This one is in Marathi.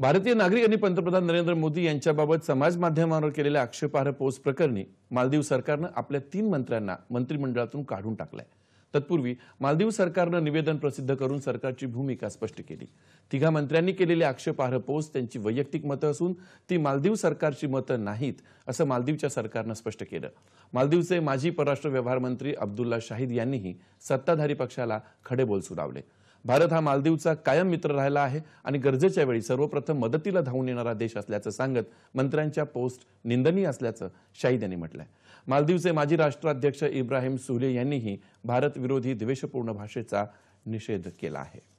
भारतीय नागरिक आणि पंतप्रधान नरेंद्र मोदी यांच्याबाबत समाज माध्यमांवर केलेल्या आक्षेपार्ह पोस्ट प्रकरणी मालदीव सरकारनं आपल्या तीन मंत्र्यांना मंत्रिमंडळातून काढून टाकलंय तत्पूर्वी मालदीव सरकारनं निवेदन प्रसिद्ध करून सरकारची भूमिका स्पष्ट केली तिघा मंत्र्यांनी केलेले आक्षेपार्ह पोस्ट त्यांची वैयक्तिक मतं असून ती मालदीव सरकारची मतं नाहीत असं मालदीवच्या सरकारनं स्पष्ट केलं मालदीवचे माजी परराष्ट्र व्यवहार मंत्री अब्दुल्ला शाहिद यांनीही सत्ताधारी पक्षाला खडे बोल सुनावले भारत हा मालदीवचा कायम मित्र राहिला आहे आणि गरजेच्या वेळी सर्वप्रथम मदतीला धावून येणारा देश असल्याचं सांगत मंत्र्यांच्या पोस्ट निंदनीय असल्याचं शाहीद यांनी म्हटलंय मालदीवचे माजी राष्ट्राध्यक्ष इब्राहिम सुले यांनीही भारतविरोधी द्वेषपूर्ण भाषेचा निषेध केला आहे